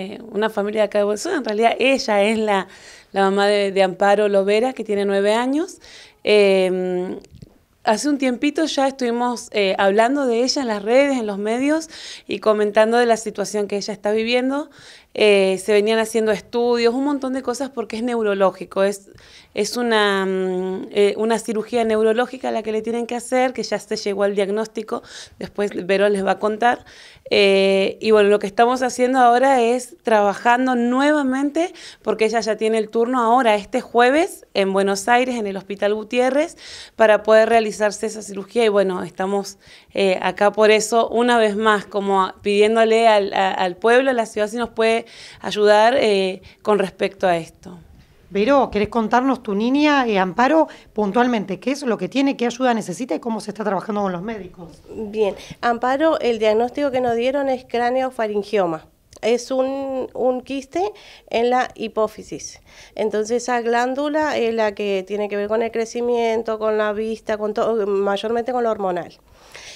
Eh, una familia de acá de En realidad ella es la, mamá de, Amparo Lovera, que tiene nueve años. Eh, hace un tiempito ya estuvimos eh, hablando de ella en las redes, en los medios y comentando de la situación que ella está viviendo. Eh, se venían haciendo estudios, un montón de cosas porque es neurológico, es, es una, mm, eh, una cirugía neurológica la que le tienen que hacer, que ya se llegó al diagnóstico, después Vero les va a contar. y bueno, lo que estamos haciendo ahora es trabajando nuevamente porque ella ya tiene el turno ahora, este jueves, en Buenos Aires, en el Hospital Gutiérrez, para poder realizar esa cirugía y bueno, estamos eh, acá por eso una vez más, como pidiéndole al, pueblo, a la ciudad, si nos puede ayudar eh, con respecto a esto. Vero, ¿querés contarnos tu niña, y eh, Amparo, puntualmente qué es lo que tiene, qué ayuda necesita y cómo se está trabajando con los médicos? Bien, Amparo, el diagnóstico que nos dieron es cráneo faringioma es un, un quiste en la hipófisis. Entonces esa glándula es la que tiene que ver con el crecimiento, con la vista, con todo, mayormente con lo hormonal.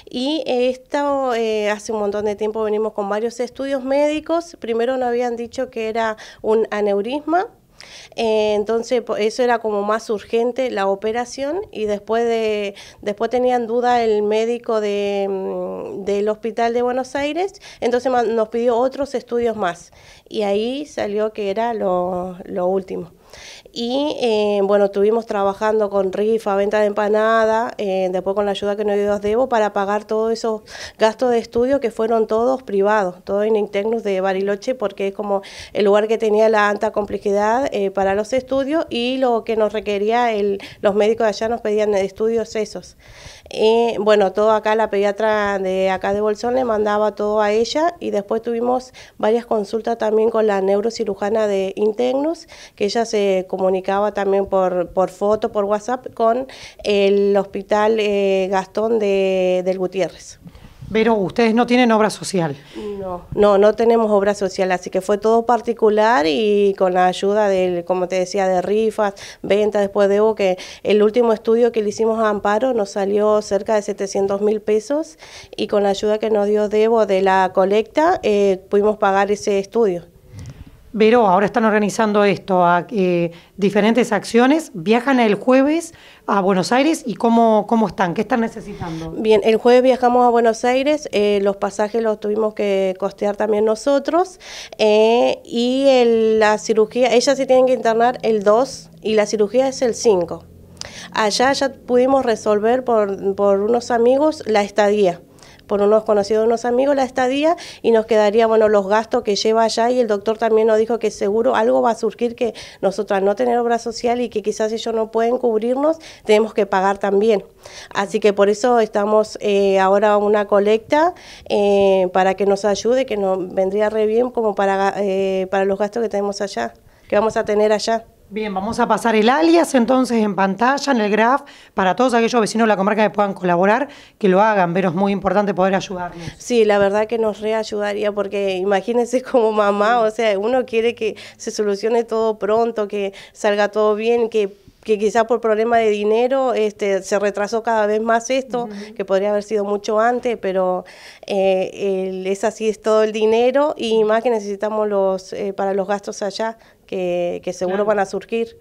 Y esto eh, hace un montón de tiempo venimos con varios estudios médicos. Primero nos habían dicho que era un aneurisma eh, entonces, eso era como más urgente, la operación, y después, de, después tenían duda el médico de, mm, del Hospital de Buenos Aires, entonces nos pidió otros estudios más, y ahí salió que era lo, lo último. Y eh, bueno, estuvimos trabajando con rifa, venta de empanada, eh, después con la ayuda que nos dio Debo para pagar todos esos gastos de estudio que fueron todos privados, todo en internos de Bariloche, porque es como el lugar que tenía la alta complejidad eh, para los estudios y lo que nos requería, el, los médicos de allá nos pedían estudios esos. bueno, todo acá la pediatra de acá de Bolsón le mandaba todo a ella y después tuvimos varias consultas también con la neurocirujana de Internos, que ella se se comunicaba también por, por foto, por WhatsApp, con el hospital eh, Gastón de, del Gutiérrez. Pero ustedes no tienen obra social. No, no, no tenemos obra social, así que fue todo particular y con la ayuda del, como te decía, de rifas, ventas, después de que el último estudio que le hicimos a Amparo nos salió cerca de 700 mil pesos y con la ayuda que nos dio Debo de la colecta eh, pudimos pagar ese estudio. Pero ahora están organizando esto, eh, diferentes acciones. Viajan el jueves a Buenos Aires y cómo, cómo están, qué están necesitando. Bien, el jueves viajamos a Buenos Aires, eh, los pasajes los tuvimos que costear también nosotros eh, y la cirugía, ellas se tienen que internar el 2 y la cirugía es el 5. Allá ya pudimos resolver por, por unos amigos la estadía por unos conocidos, unos amigos, la estadía y nos quedaría, bueno, los gastos que lleva allá y el doctor también nos dijo que seguro algo va a surgir que nosotras no tener obra social y que quizás ellos no pueden cubrirnos, tenemos que pagar también. Así que por eso estamos eh, ahora una colecta eh, para que nos ayude, que nos vendría re bien como para, eh, para los gastos que tenemos allá, que vamos a tener allá. Bien, vamos a pasar el alias entonces en pantalla, en el graph, para todos aquellos vecinos de la comarca que puedan colaborar, que lo hagan, pero es muy importante poder ayudarnos. Sí, la verdad que nos reayudaría, porque imagínense como mamá, o sea, uno quiere que se solucione todo pronto, que salga todo bien, que que quizá por problema de dinero este, se retrasó cada vez más esto, que podría haber sido mucho antes, pero eh, es así, es todo el dinero y más que necesitamos los, eh, para los gastos allá, que, que seguro van a surgir.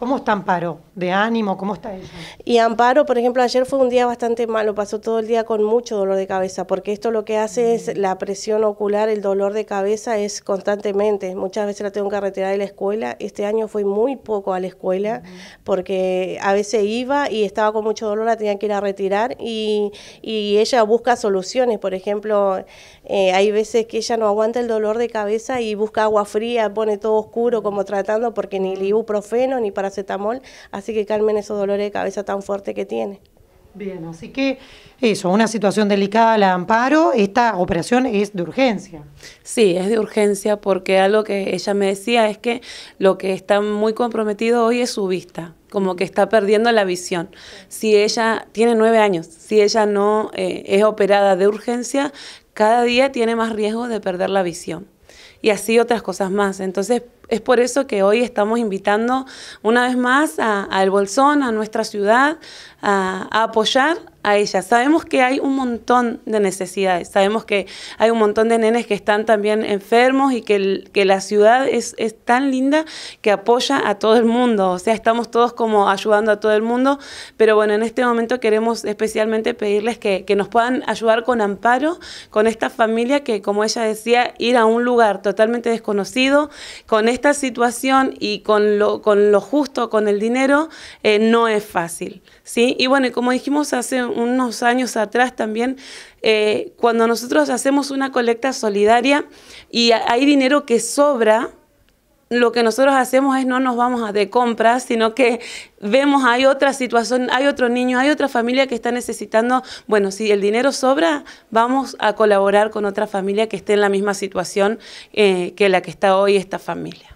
¿Cómo está Amparo? ¿De ánimo? ¿Cómo está ella? Y Amparo, por ejemplo, ayer fue un día bastante malo, pasó todo el día con mucho dolor de cabeza, porque esto lo que hace es mm. la presión ocular, el dolor de cabeza es constantemente. Muchas veces la tengo que retirar de la escuela. Este año fui muy poco a la escuela, mm. porque a veces iba y estaba con mucho dolor, la tenía que ir a retirar y, ella busca soluciones. Por ejemplo, eh, hay veces que ella no aguanta el dolor de cabeza y busca agua fría, pone todo oscuro como tratando, porque ni mm. ibuprofeno ni para acetamol, así que calmen esos dolores de cabeza tan fuerte que tiene. Bien, así que eso, una situación delicada la amparo, esta operación es de urgencia. Sí, es de urgencia porque algo que ella me decía es que lo que está muy comprometido hoy es su vista, como que está perdiendo la visión. Si ella tiene nueve años, si ella no eh, es operada de urgencia, cada día tiene más riesgo de perder la visión. Y así otras cosas más. Entonces, es por eso que hoy estamos invitando una vez más a, Bolsón, a nuestra ciudad, a, apoyar a ella Sabemos que hay un montón de necesidades, sabemos que hay un montón de nenes que están también enfermos y que, la ciudad es, tan linda que apoya a todo el mundo, o sea, estamos todos como ayudando a todo el mundo, pero bueno, en este momento queremos especialmente pedirles que, nos puedan ayudar con amparo, con esta familia que, como ella decía, ir a un lugar totalmente desconocido, con esta situación y con lo, justo, con el dinero, eh, no es fácil. ¿sí? Y bueno, como dijimos hace unos años atrás también, eh, cuando nosotros hacemos una colecta solidaria y hay dinero que sobra, lo que nosotros hacemos es no nos vamos a de compras, sino que vemos hay otra situación, hay otro niño, hay otra familia que está necesitando, bueno, si el dinero sobra, vamos a colaborar con otra familia que esté en la misma situación eh, que la que está hoy esta familia.